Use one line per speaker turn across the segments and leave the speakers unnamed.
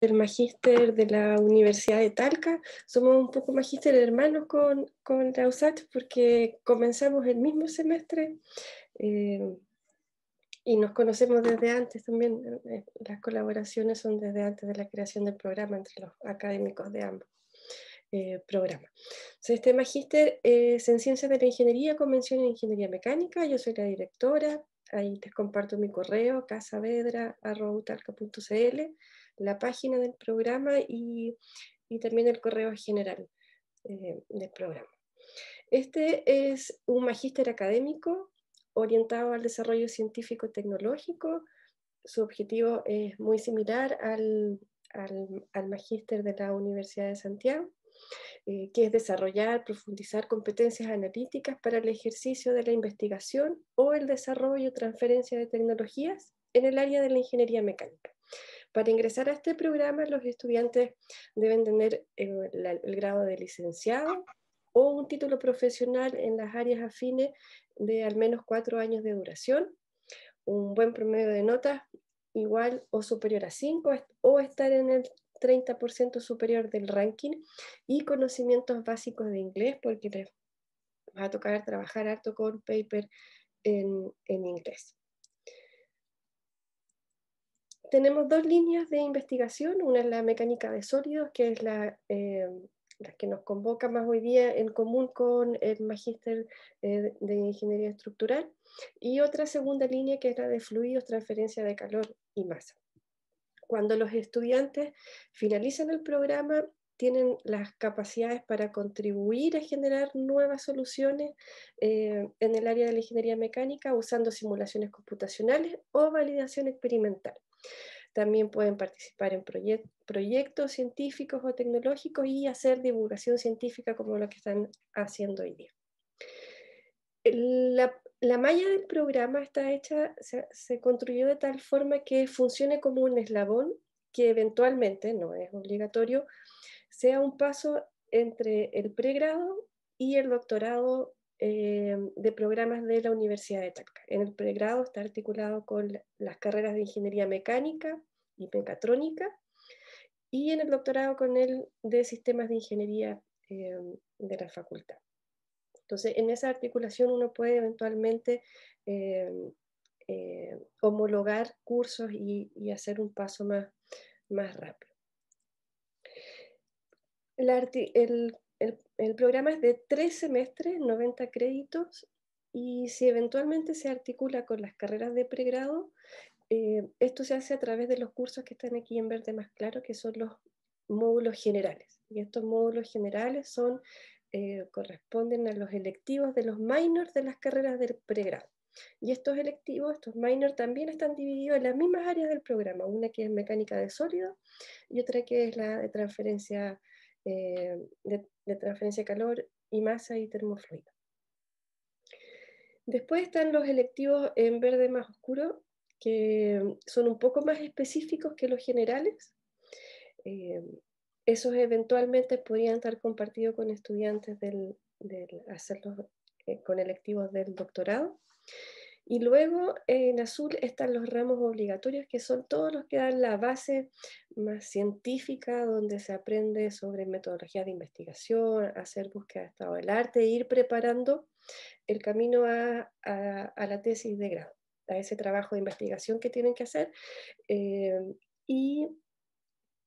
del magíster de la Universidad de Talca. Somos un poco magíster hermanos con, con la USAT porque comenzamos el mismo semestre eh, y nos conocemos desde antes también. Eh, las colaboraciones son desde antes de la creación del programa entre los académicos de ambos. Eh, programa. este magíster es en Ciencias de la Ingeniería, Convención en Ingeniería Mecánica. Yo soy la directora. Ahí te comparto mi correo, casavedra.utalca.cl, la página del programa y, y también el correo general eh, del programa. Este es un magíster académico orientado al desarrollo científico y tecnológico. Su objetivo es muy similar al, al, al magíster de la Universidad de Santiago. Eh, que es desarrollar, profundizar competencias analíticas para el ejercicio de la investigación o el desarrollo, transferencia de tecnologías en el área de la ingeniería mecánica. Para ingresar a este programa, los estudiantes deben tener eh, el, grado de licenciado o un título profesional en las áreas afines de al menos cuatro años de duración, un buen promedio de notas igual o superior a cinco, o estar en el 30% superior del ranking y conocimientos básicos de inglés porque les va a tocar trabajar harto con paper en, inglés. Tenemos dos líneas de investigación, una es la mecánica de sólidos, que es la, eh, que nos convoca más hoy día en común con el magíster eh, de ingeniería estructural, y otra segunda línea que es la de fluidos, transferencia de calor y masa. Cuando los estudiantes finalizan el programa, tienen las capacidades para contribuir a generar nuevas soluciones eh, en el área de la ingeniería mecánica usando simulaciones computacionales o validación experimental. También pueden participar en proyectos científicos o tecnológicos y hacer divulgación científica como lo que están haciendo hoy día. La la malla del programa está hecha, se, construyó de tal forma que funcione como un eslabón que eventualmente, no es obligatorio, sea un paso entre el pregrado y el doctorado eh, de programas de la Universidad de Talca. En el pregrado está articulado con las carreras de ingeniería mecánica y mecatrónica y en el doctorado con el de sistemas de ingeniería eh, de la facultad. Entonces, en esa articulación uno puede eventualmente em, eh, homologar cursos y, hacer un paso más, más rápido. el, programa es de tres semestres, 90 créditos, y si eventualmente se articula con las carreras de pregrado, eh, esto se hace a través de los cursos que están aquí en verde más claro, que son los módulos generales. Y estos módulos generales son eh, corresponden a los electivos de los minors de las carreras del pregrado. Y estos electivos, estos minors, también están divididos en las mismas áreas del programa, una que es mecánica de sólido y otra que es la de transferencia, eh, de, transferencia calor y masa y termofluido. Después están los electivos en verde más oscuro, que son un poco más específicos que los generales. Eh, esos eventualmente podrían estar compartidos con estudiantes del, del eh, con electivos del doctorado. Y luego en azul están los ramos obligatorios, que son todos los que dan la base más científica, donde se aprende sobre metodología de investigación, hacer búsqueda de estado del arte, ir preparando el camino a, la tesis de grado, a ese trabajo de investigación que tienen que hacer. Eh, y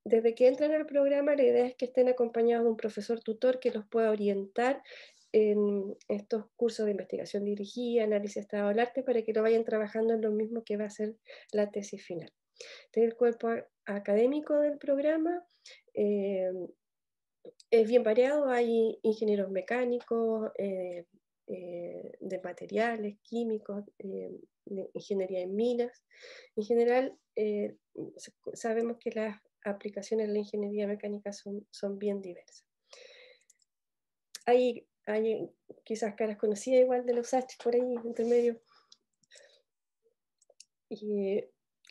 desde que entran al programa, la idea es que estén acompañados de un profesor tutor que los pueda orientar en estos cursos de investigación dirigida, análisis de estado del arte, para que lo vayan trabajando en lo mismo que va a ser la tesis final. Este el cuerpo académico del programa eh, es bien variado, hay ingenieros mecánicos, eh, eh, de materiales, químicos, de ingeniería en minas. En general, sabemos que las aplicaciones de la ingeniería mecánica son, son bien diversas. Hay, hay quizás caras conocidas igual de los H por ahí, entre medio.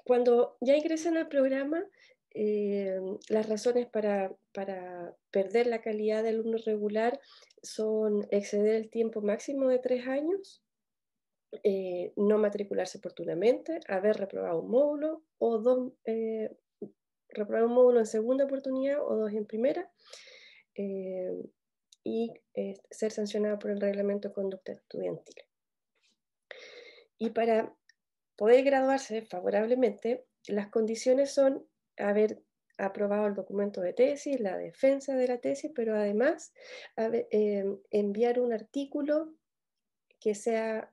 cuando ya ingresan al programa, eh, las razones para, perder la calidad de alumno regular son exceder el tiempo máximo de tres años, eh, no matricularse oportunamente, haber reprobado un módulo o dos eh, reprobar un módulo en segunda oportunidad o dos en primera eh, y eh, ser sancionado por el reglamento de conducta estudiantil. Y para poder graduarse favorablemente, las condiciones son haber aprobado el documento de tesis, la defensa de la tesis, pero además eh, enviar un artículo que sea,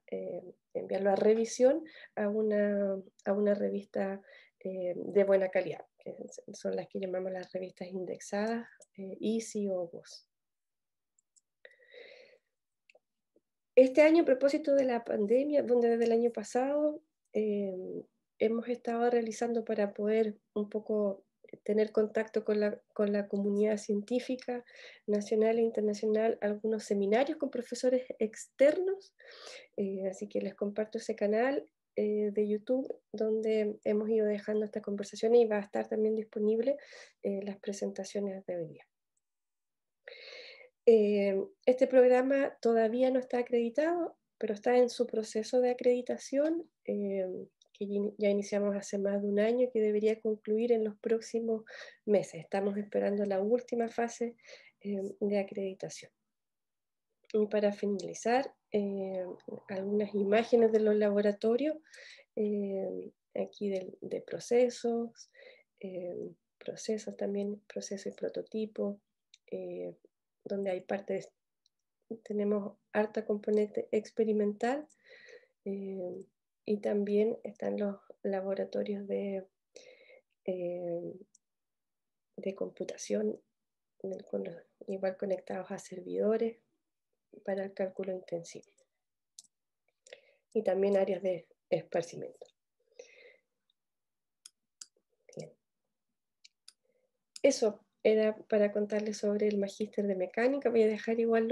enviarlo a revisión a una revista de buena calidad son las que llamamos las revistas indexadas, eh, Easy o Este año, a propósito de la pandemia, donde desde el año pasado eh, hemos estado realizando para poder un poco tener contacto con la, comunidad científica nacional e internacional, algunos seminarios con profesores externos. Eh, así que les comparto ese canal eh, de YouTube donde hemos ido dejando estas conversaciones y va a estar también disponible eh, las presentaciones de hoy día. Eh, este programa todavía no está acreditado, pero está en su proceso de acreditación, que ya iniciamos hace más de un año y que debería concluir en los próximos meses. Estamos esperando la última fase de acreditación. Y para finalizar, eh, algunas imágenes de los laboratorios, eh, aquí de, procesos, eh, procesos también, procesos y prototipos, donde hay partes, tenemos harta componente experimental y también están los laboratorios de, de computación, igual conectados a servidores para el cálculo intensivo. Y también áreas de esparcimiento. Eso era para contarles sobre el magíster de mecánica. Voy a dejar igual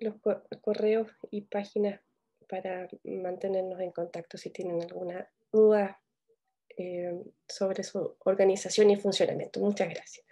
los, correos y páginas para mantenernos en contacto si tienen alguna duda eh, sobre su organización y funcionamiento. Muchas gracias.